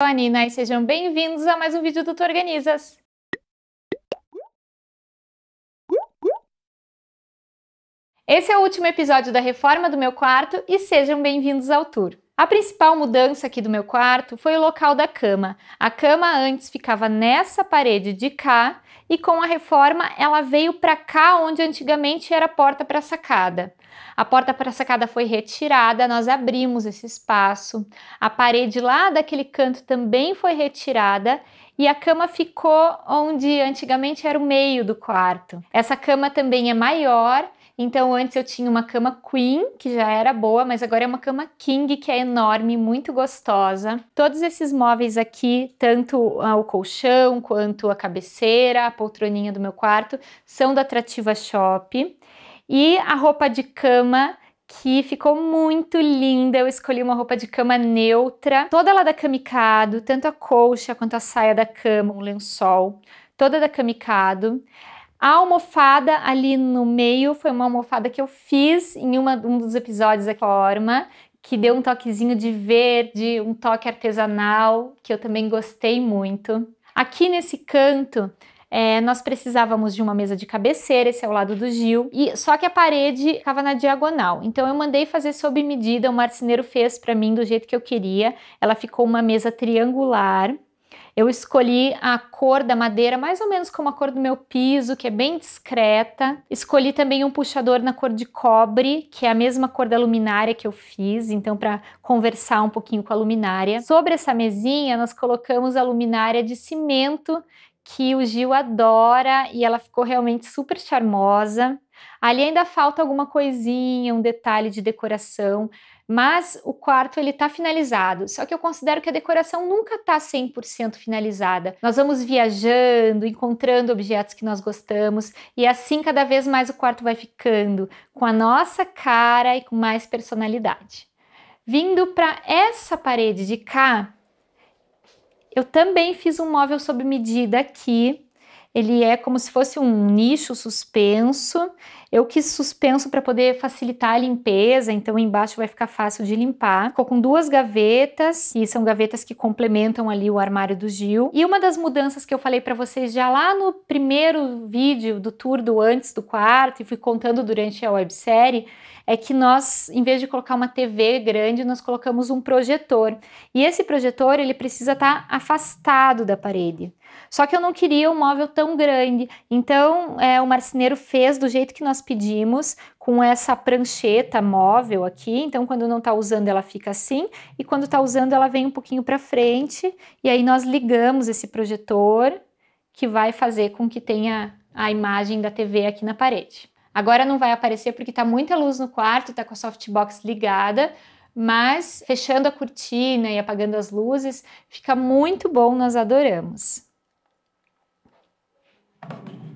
Olá, Nina né? e sejam bem-vindos a mais um vídeo do Tu Organizas. Esse é o último episódio da reforma do meu quarto e sejam bem-vindos ao tour. A principal mudança aqui do meu quarto foi o local da cama. A cama antes ficava nessa parede de cá e com a reforma ela veio para cá onde antigamente era porta para sacada. A porta para a sacada foi retirada, nós abrimos esse espaço. A parede lá daquele canto também foi retirada e a cama ficou onde antigamente era o meio do quarto. Essa cama também é maior, então antes eu tinha uma cama queen, que já era boa, mas agora é uma cama king, que é enorme, muito gostosa. Todos esses móveis aqui, tanto o colchão quanto a cabeceira, a poltroninha do meu quarto, são da Trativa Shop. E a roupa de cama que ficou muito linda. Eu escolhi uma roupa de cama neutra, toda ela da camicado, tanto a colcha quanto a saia da cama, um lençol, toda da camicado. A almofada ali no meio foi uma almofada que eu fiz em uma, um dos episódios da forma, que deu um toquezinho de verde, um toque artesanal, que eu também gostei muito. Aqui nesse canto é, nós precisávamos de uma mesa de cabeceira, esse é o lado do Gil, e só que a parede ficava na diagonal. Então eu mandei fazer sob medida, o marceneiro fez para mim do jeito que eu queria. Ela ficou uma mesa triangular. Eu escolhi a cor da madeira mais ou menos como a cor do meu piso, que é bem discreta. Escolhi também um puxador na cor de cobre, que é a mesma cor da luminária que eu fiz, então para conversar um pouquinho com a luminária. Sobre essa mesinha, nós colocamos a luminária de cimento que o Gil adora e ela ficou realmente super charmosa. Ali ainda falta alguma coisinha, um detalhe de decoração, mas o quarto ele está finalizado. Só que eu considero que a decoração nunca está 100% finalizada. Nós vamos viajando, encontrando objetos que nós gostamos e assim cada vez mais o quarto vai ficando com a nossa cara e com mais personalidade. Vindo para essa parede de cá, eu também fiz um móvel sob medida aqui, ele é como se fosse um nicho suspenso. Eu quis suspenso para poder facilitar a limpeza, então embaixo vai ficar fácil de limpar. Ficou com duas gavetas, e são gavetas que complementam ali o armário do Gil. E uma das mudanças que eu falei para vocês já lá no primeiro vídeo do tour do antes do quarto, e fui contando durante a websérie, é que nós, em vez de colocar uma TV grande, nós colocamos um projetor. E esse projetor, ele precisa estar tá afastado da parede. Só que eu não queria um móvel tão grande. Então, é, o marceneiro fez do jeito que nós pedimos, com essa prancheta móvel aqui. Então, quando não está usando, ela fica assim, e quando está usando, ela vem um pouquinho para frente. E aí nós ligamos esse projetor, que vai fazer com que tenha a imagem da TV aqui na parede. Agora não vai aparecer porque está muita luz no quarto, está com a softbox ligada, mas fechando a cortina e apagando as luzes, fica muito bom, nós adoramos. Thank you.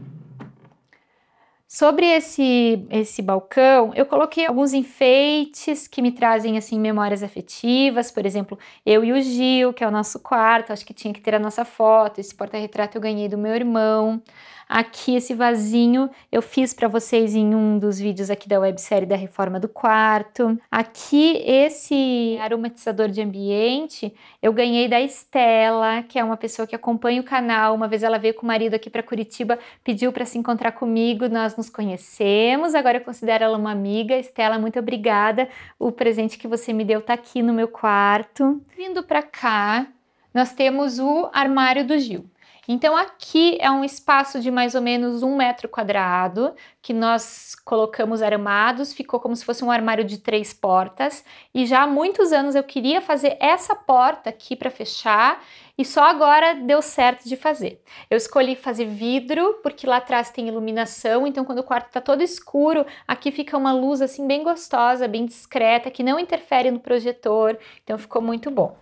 Sobre esse, esse balcão, eu coloquei alguns enfeites que me trazem assim memórias afetivas, por exemplo, eu e o Gil, que é o nosso quarto, acho que tinha que ter a nossa foto, esse porta-retrato eu ganhei do meu irmão. Aqui esse vasinho eu fiz para vocês em um dos vídeos aqui da websérie da reforma do quarto. Aqui esse aromatizador de ambiente eu ganhei da Estela, que é uma pessoa que acompanha o canal. Uma vez ela veio com o marido aqui para Curitiba, pediu para se encontrar comigo, nós nos nos conhecemos, agora eu considero ela uma amiga. Estela, muito obrigada. O presente que você me deu está aqui no meu quarto. Vindo para cá, nós temos o armário do Gil. Então aqui é um espaço de mais ou menos um metro quadrado que nós colocamos armados, ficou como se fosse um armário de três portas. E já há muitos anos eu queria fazer essa porta aqui para fechar e só agora deu certo de fazer. Eu escolhi fazer vidro porque lá atrás tem iluminação, então quando o quarto está todo escuro, aqui fica uma luz assim bem gostosa, bem discreta, que não interfere no projetor, então ficou muito bom.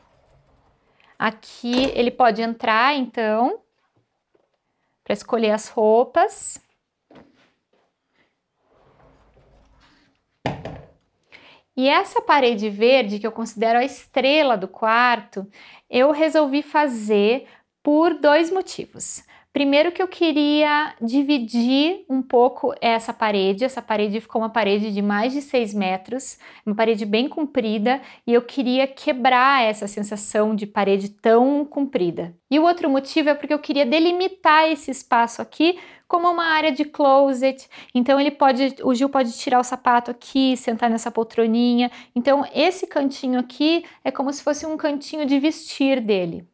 Aqui ele pode entrar, então, para escolher as roupas. E essa parede verde, que eu considero a estrela do quarto, eu resolvi fazer por dois motivos. Primeiro que eu queria dividir um pouco essa parede. Essa parede ficou uma parede de mais de 6 metros, uma parede bem comprida, e eu queria quebrar essa sensação de parede tão comprida. E o outro motivo é porque eu queria delimitar esse espaço aqui como uma área de closet. Então ele pode, o Gil pode tirar o sapato aqui, sentar nessa poltroninha. Então esse cantinho aqui é como se fosse um cantinho de vestir dele.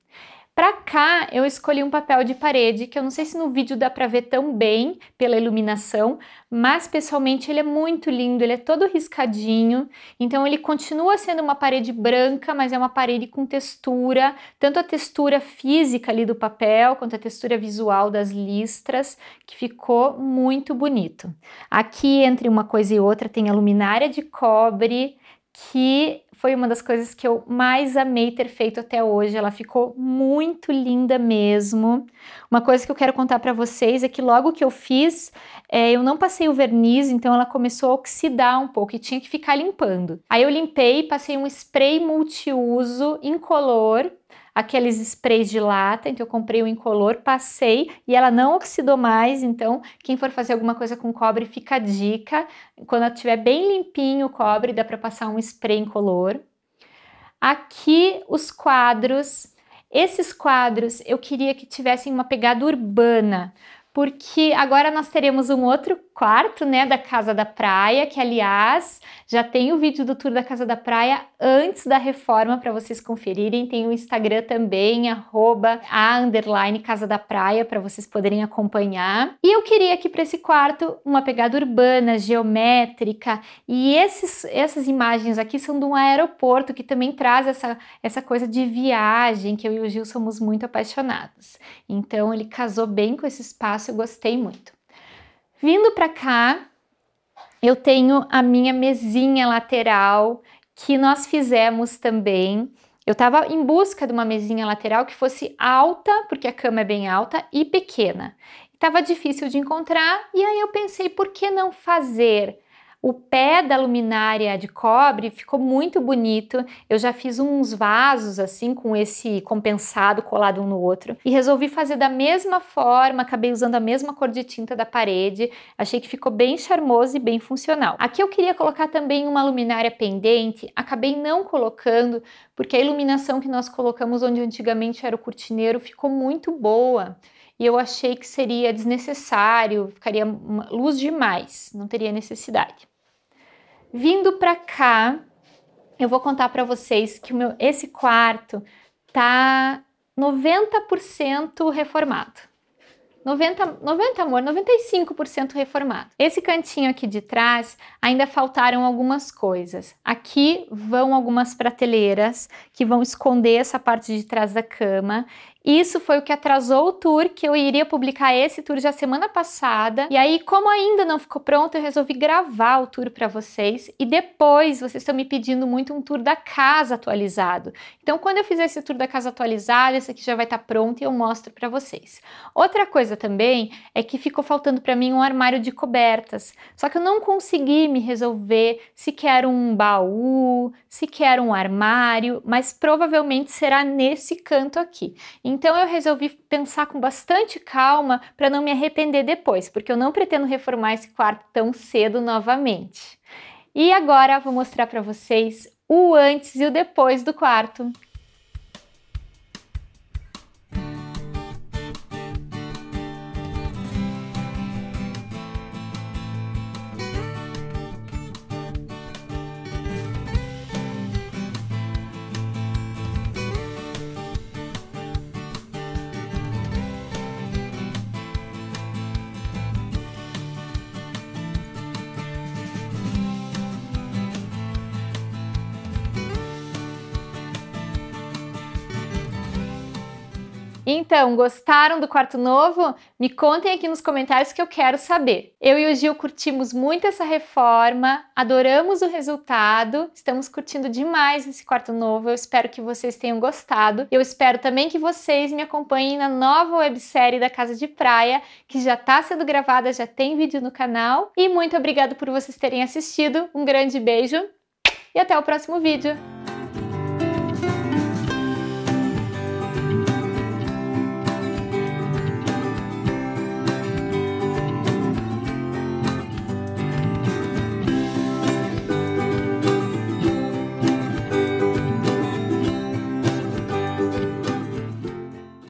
Para cá, eu escolhi um papel de parede, que eu não sei se no vídeo dá para ver tão bem pela iluminação, mas pessoalmente ele é muito lindo, ele é todo riscadinho, então ele continua sendo uma parede branca, mas é uma parede com textura, tanto a textura física ali do papel, quanto a textura visual das listras, que ficou muito bonito. Aqui, entre uma coisa e outra, tem a luminária de cobre, que foi uma das coisas que eu mais amei ter feito até hoje. Ela ficou muito linda mesmo. Uma coisa que eu quero contar para vocês é que logo que eu fiz, é, eu não passei o verniz, então ela começou a oxidar um pouco e tinha que ficar limpando. Aí eu limpei, passei um spray multiuso incolor aqueles sprays de lata, então eu comprei o incolor, passei e ela não oxidou mais, então quem for fazer alguma coisa com cobre fica a dica. Quando tiver bem limpinho o cobre, dá para passar um spray incolor. Aqui os quadros. Esses quadros eu queria que tivessem uma pegada urbana, porque agora nós teremos um outro quarto, né, da Casa da Praia, que aliás, já tem o vídeo do tour da Casa da Praia antes da reforma para vocês conferirem. Tem o Instagram também, arroba a underline Casa da Praia, para vocês poderem acompanhar. E eu queria aqui para esse quarto uma pegada urbana, geométrica, e esses, essas imagens aqui são de um aeroporto que também traz essa, essa coisa de viagem que eu e o Gil somos muito apaixonados. Então ele casou bem com esse espaço, eu gostei muito. Vindo para cá, eu tenho a minha mesinha lateral que nós fizemos também. Eu estava em busca de uma mesinha lateral que fosse alta, porque a cama é bem alta, e pequena. Estava difícil de encontrar, e aí eu pensei, por que não fazer o pé da luminária de cobre ficou muito bonito. Eu já fiz uns vasos assim com esse compensado colado um no outro e resolvi fazer da mesma forma, acabei usando a mesma cor de tinta da parede. Achei que ficou bem charmoso e bem funcional. Aqui eu queria colocar também uma luminária pendente, acabei não colocando porque a iluminação que nós colocamos onde antigamente era o cortineiro ficou muito boa e eu achei que seria desnecessário, ficaria luz demais, não teria necessidade. Vindo para cá, eu vou contar para vocês que meu, esse quarto tá 90% reformado. 90, 90 amor, 95% reformado. Esse cantinho aqui de trás ainda faltaram algumas coisas. Aqui vão algumas prateleiras que vão esconder essa parte de trás da cama isso foi o que atrasou o tour, que eu iria publicar esse tour já semana passada. E aí, como ainda não ficou pronto, eu resolvi gravar o tour para vocês. E depois, vocês estão me pedindo muito um tour da casa atualizado. Então, quando eu fizer esse tour da casa atualizado, esse aqui já vai estar tá pronto e eu mostro para vocês. Outra coisa também é que ficou faltando para mim um armário de cobertas. Só que eu não consegui me resolver se quero um baú, sequer um armário, mas provavelmente será nesse canto aqui. Então eu resolvi pensar com bastante calma para não me arrepender depois, porque eu não pretendo reformar esse quarto tão cedo novamente. E agora vou mostrar para vocês o antes e o depois do quarto. Então, gostaram do quarto novo? Me contem aqui nos comentários que eu quero saber. Eu e o Gil curtimos muito essa reforma, adoramos o resultado, estamos curtindo demais esse quarto novo. Eu espero que vocês tenham gostado. Eu espero também que vocês me acompanhem na nova websérie da Casa de Praia, que já está sendo gravada, já tem vídeo no canal. E muito obrigado por vocês terem assistido. Um grande beijo e até o próximo vídeo.